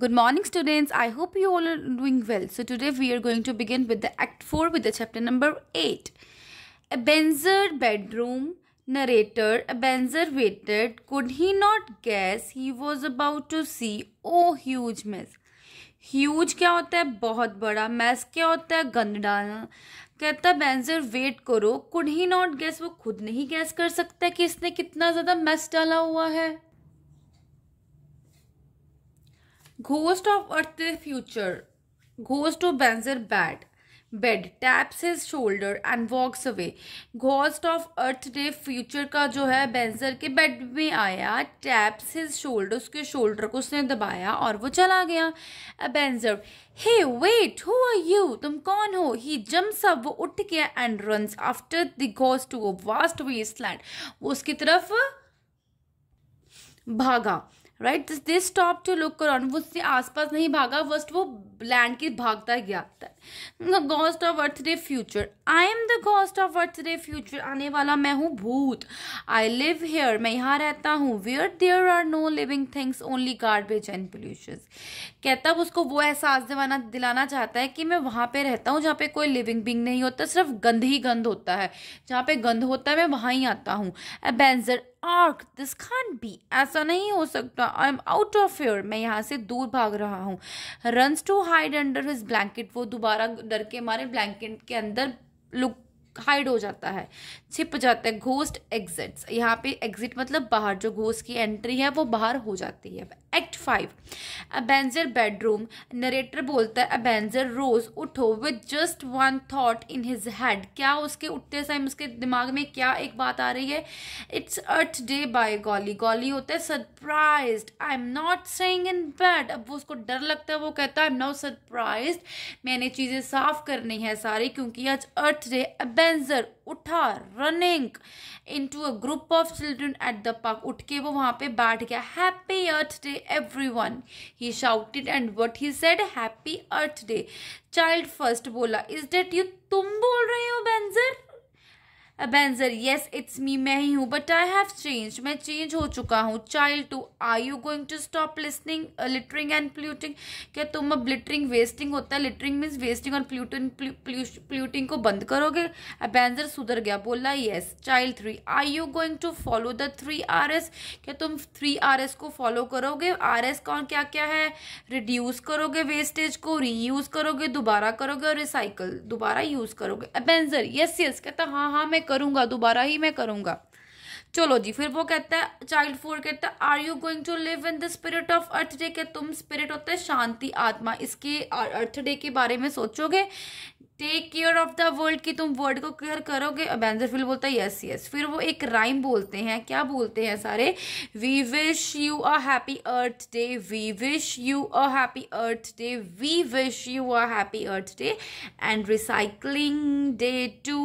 Good morning students I hope you all are doing well so today we are going to begin with the act four with the chapter number eight Ebenezer bedroom narrator Ebenezer waited could he not guess he was about to see oh huge mess huge क्या होता है बहुत बड़ा mess क्या होता है गंद डालना कहता बेंजर वेट करो कुड ही नॉट गैस वो खुद नहीं गैस कर सकता कि इसने कितना ज़्यादा मेस डाला हुआ है of earth earthly future ghost of Ebenezer bad bed taps his shoulder and walks away ghost of earth day future का जो है बेंजर के बेड में आया टैप्स हिज शोल्डर उसके शोल्डर को उसने दबाया और वो चला गया Ebenezer hey wait who are you तुम कौन हो ही जम्स अप वो उठ गया and runs after the ghost to vast wasteland वो उसकी तरफ भागा right this stop to look around वो उससे आसपास नहीं भागा फर्स्ट वो लैंड की भागता गया ghost of earth day future I am the ghost of earth day future आने वाला मैं हूँ भूत आई लिव हेयर मैं यहाँ रहता हूँ where there are no living things only garbage and pollution कहता उसको वो एहसास दिलाना दिलाना चाहता है कि मैं वहाँ पर रहता हूँ जहाँ पर कोई लिविंग बिंग नहीं होता सिर्फ गंद ही गंद होता है जहाँ पर गंद होता है मैं वहाँ ही आता हूँ Ebenezer argh this can be ऐसा नहीं हो सकता I am out of fear मैं यहाँ से दूर भाग रहा हूँ runs to hide under his blanket वो दोबारा डर के मारे ब्लैंकेट के अंदर लुक हाइड हो जाता है छिप जाता है घोस्ट एग्जिट्स यहाँ पे एग्जिट मतलब बाहर जो घोस्ट की एंट्री है वो बाहर हो जाती है act five Ebenezer bedroom narrator बोलता है अबेंजर रोज उठो with just one thought in his head क्या उसके उठते समय उसके दिमाग में क्या एक बात आ रही है it's earth day by golly golly होता है surprise I am not saying in bed अब वो उसको डर लगता है वो कहता है आई एम नॉट सरप्राइज मैंने चीज़ें साफ करनी है सारी क्योंकि आज अर्थ डे अबेंजर उठा running into a group of children at the park उठ के वो वहाँ पे बैठ गया happy earth day everyone he shouted and what he said happy earth day child first बोला इज डेट यू तुम बोल रहे हो Ebenezer Ebenezer yes it's me मैं ही हूँ बट आई हैव चेंज मैं चेंज हो चुका हूँ child two I you going to stop listening littering and polluting क्या तुम अब लिटरिंग वेस्टिंग होता है लिटरिंग मीन्स वेस्टिंग और प्लूटिंग प्लूटिंग को बंद करोगे अबेंजर सुधर गया बोला yes child three I you going to follow the three R S क्या तुम थ्री आर एस को फॉलो करोगे आर एस कौन क्या क्या है रिड्यूस करोगे वेस्टेज को रीयूज करोगे दोबारा करोगे और रिसाइकल दोबारा यूज करोगे अबेंजर येस यस कहता हाँ हाँ मैं करूँगा दोबारा ही मैं करूँगा चलो जी फिर वो कहता है चाइल्ड फोर कहता है are you going to live in the spirit of earth day के तुम स्पिरिट होते शांति आत्मा इसके अर्थ डे के बारे में सोचोगे take care of the world की तुम वर्ड को क्लियर करोगे फिल बोलता है यस यस फिर वो एक राइम बोलते हैं क्या बोलते हैं सारे we wish you a happy earth day we wish you a happy earth day we wish you a happy earth day and recycling day too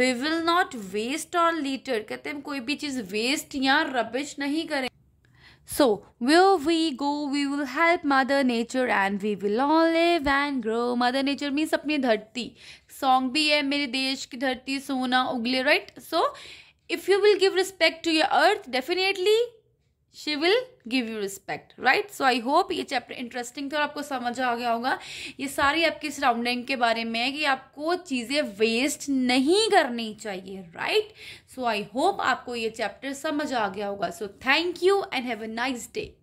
we will not waste or litter कहते हैं कोई भी चीज़ waste या rubbish नहीं करें So, where we go, we will help Mother Nature and we will all live and grow. Mother Nature means अपनी धरती Song भी है मेरे देश की धरती सोना उगले right? So, if you will give respect to your earth, definitely she will give you respect right so I hope ये चैप्टर इंटरेस्टिंग था और आपको समझ आ गया होगा ये सारी आपकी सराउंडिंग के बारे में है कि आपको चीज़ें वेस्ट नहीं करनी चाहिए राइट सो आई होप आपको ये चैप्टर समझ आ गया होगा so thank you and have a nice day